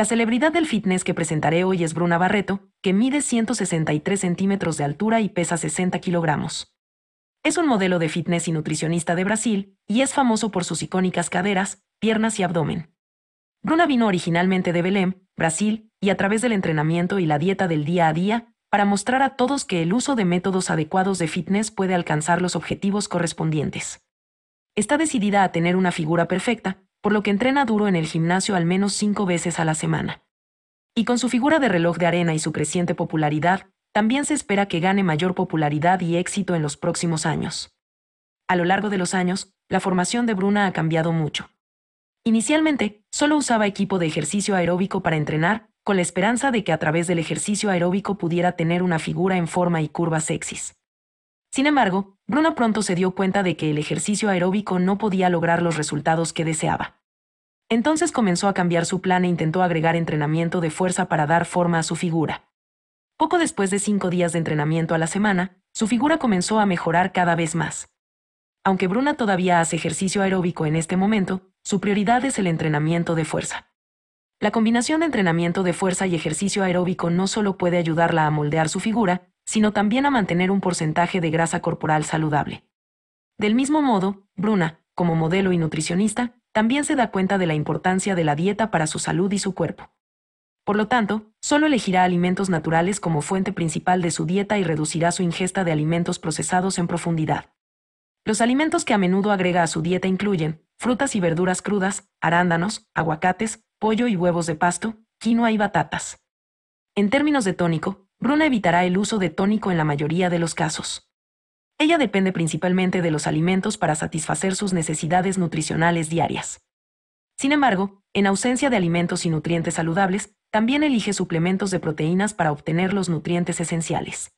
La celebridad del fitness que presentaré hoy es Bruna Barreto, que mide 163 centímetros de altura y pesa 60 kilogramos. Es un modelo de fitness y nutricionista de Brasil, y es famoso por sus icónicas caderas, piernas y abdomen. Bruna vino originalmente de Belém, Brasil, y a través del entrenamiento y la dieta del día a día, para mostrar a todos que el uso de métodos adecuados de fitness puede alcanzar los objetivos correspondientes. Está decidida a tener una figura perfecta, por lo que entrena duro en el gimnasio al menos cinco veces a la semana. Y con su figura de reloj de arena y su creciente popularidad, también se espera que gane mayor popularidad y éxito en los próximos años. A lo largo de los años, la formación de Bruna ha cambiado mucho. Inicialmente, solo usaba equipo de ejercicio aeróbico para entrenar, con la esperanza de que a través del ejercicio aeróbico pudiera tener una figura en forma y curvas sexys. Sin embargo, Bruna pronto se dio cuenta de que el ejercicio aeróbico no podía lograr los resultados que deseaba. Entonces comenzó a cambiar su plan e intentó agregar entrenamiento de fuerza para dar forma a su figura. Poco después de cinco días de entrenamiento a la semana, su figura comenzó a mejorar cada vez más. Aunque Bruna todavía hace ejercicio aeróbico en este momento, su prioridad es el entrenamiento de fuerza. La combinación de entrenamiento de fuerza y ejercicio aeróbico no solo puede ayudarla a moldear su figura, sino también a mantener un porcentaje de grasa corporal saludable. Del mismo modo, Bruna, como modelo y nutricionista, también se da cuenta de la importancia de la dieta para su salud y su cuerpo. Por lo tanto, solo elegirá alimentos naturales como fuente principal de su dieta y reducirá su ingesta de alimentos procesados en profundidad. Los alimentos que a menudo agrega a su dieta incluyen frutas y verduras crudas, arándanos, aguacates, pollo y huevos de pasto, quinoa y batatas. En términos de tónico, Bruna evitará el uso de tónico en la mayoría de los casos. Ella depende principalmente de los alimentos para satisfacer sus necesidades nutricionales diarias. Sin embargo, en ausencia de alimentos y nutrientes saludables, también elige suplementos de proteínas para obtener los nutrientes esenciales.